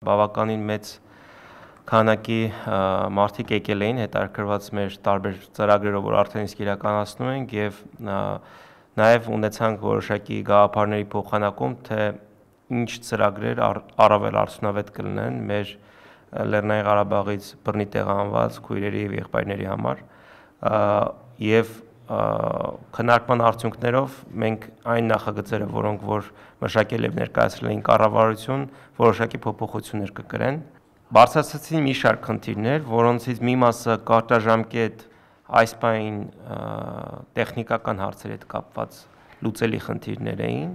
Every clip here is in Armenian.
Բավականին մեծ քանակի մարդիկ եկել էին հետարկրված մեր տարբեր ծրագրերով, որ արդեն իսկ իրականացնում ենք եւ նաեւ ունեցանք որոշակի գաղափարների փոխանակում, թե ինչ ծրագրեր առավել արդյունավետ կլինեն մեր Լեռնային Ղարաբաղից բռնի տեղանված քույրերի եւ եղբայրների համար եւ քննարկման արդյունքներով մենք այն նախագծերը, որոնք որ մշակել եւ ներկայացրել էին կառավարություն, որոշակի փոփոխություններ կգրեն։ Բարձրացրեցին մի շարք խնդիրներ, որոնցից մի մասը կարտաժամկետ այս պայն տեխնիկական հարցերի հետ կապված լուծելի խնդիրներ էին,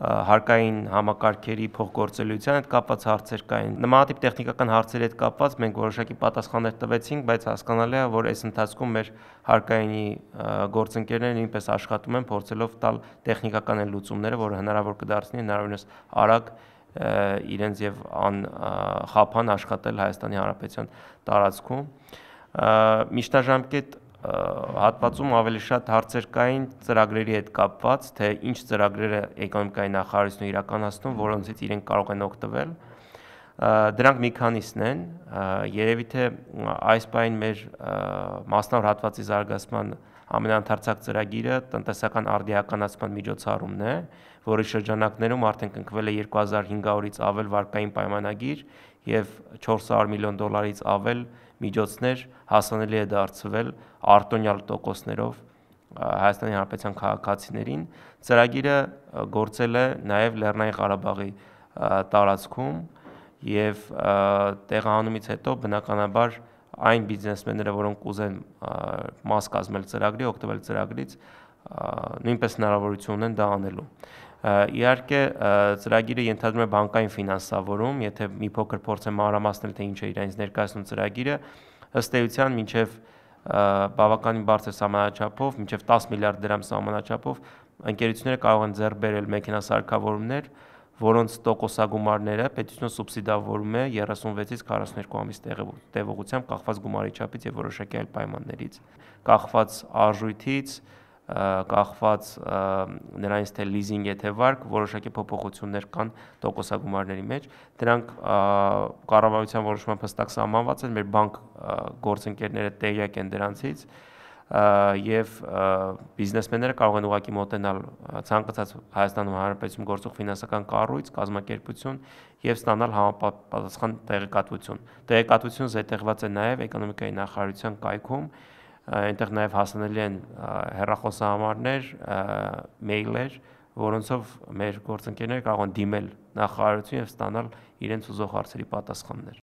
հարկային համակարգերի փոխգործելիության հետ կապված հարցեր կային։ Նմանատիպ տեխնիկական հարցերի հետ կապված մենք որոշակի պատասխաններ տվեցինք, բայց հասկանալի է, որ այս ընթացքում մեր հարկայինի գործընկերները նույնպես աշխատում են փորձելով տալ տեխնիկական այն լուծումները, որը հնարավոր կդարձնի հնարավորինս արագ իրենց եւ ան խափան աշխատել Հայաստանի Հանրապետության տարածքում։ Միջնաժամկետ հատվածում ավելի շատ հարցեր կային ծրագրերի հետ կապված, թե ինչ ծրագրերը էկոնոմիկայի նախարարությունը իրականացնում, որոնցից իրենք կարող են օգտվել։ որ դրանք մի քանիսն են երևի թե այս պայն մեր մասնավոր հատվածի զարգացման ամենաանթարցակ ծրագիրը տնտեսական արդիականացման միջոցառումն է, որի շրջանակներում արդեն կնքվել է 2500-ից ավել վարկային պայմանագիր եւ 400 միլիոն դոլարից ավել միջոցներ հասանելի է դարձվել արտոնյալ տոկոսներով Հայաստանի Հանրապետության քաղաքացիներին։ Ծրագիրը գործել է նաեւ Լեռնային Ղարաբաղի տարածքում, եւ տեղահանումից հետո բնականաբար այն բիզնեսմենները, որոնք կուզեն մաս կազմել ծրագրի, օգտվել ծրագրից, նույնպես հնարավորություն են դա անելու։ Իհարկե ծրագիրը ենթադրում է բանկային ֆինանսավորում, եթե մի փոքր փորձեմ մանրամասնել թե ինչ է իրենց ներկայացնում ծրագիրը, ըստ էության մինչև բավականին բարձր սահմանաչափով, մինչև 10 միլիարդ դրամ սահմանաչափով ընկերությունները կարող են ձեռք բերել մեքենա սարքավորումներ, որոնց տոկոսագումարները պետությունը սուբսիդավորում է 36-ից 42 ամիս տևողությամբ կախված գումարի չափից եւ որոշակի այլ պայմաններից, կախված արժույթից, կախված նրանից թե լիզինգ է թե վարկ որոշակի փոփոխություններ կան տոկոսագումարների մեջ դրանք կառավարության որոշմամբ հստակ սահմանված են մեր բանկ գործընկերները տեղյակ են դրանցից եւ բիզնեսմենները կարող են ուղակի մոտենալ ցանկացած Հայաստանում հարաբերություն գործող ֆինանսական կառույց, կազմակերպություն եւ ստանալ համապատասխան տեղեկատվություն։ Տեղեկատվությունը զետեղված է նաեւ էկոնոմիկայի նախարարության կայքում, այնտեղ նաեւ հասանելի են հեռախոսահամարներ, մեյլեր, որոնցով մեր գործընկերները կարող են դիմել նախարարություն եւ ստանալ իրենց ուզող հարցերի պատասխաններ։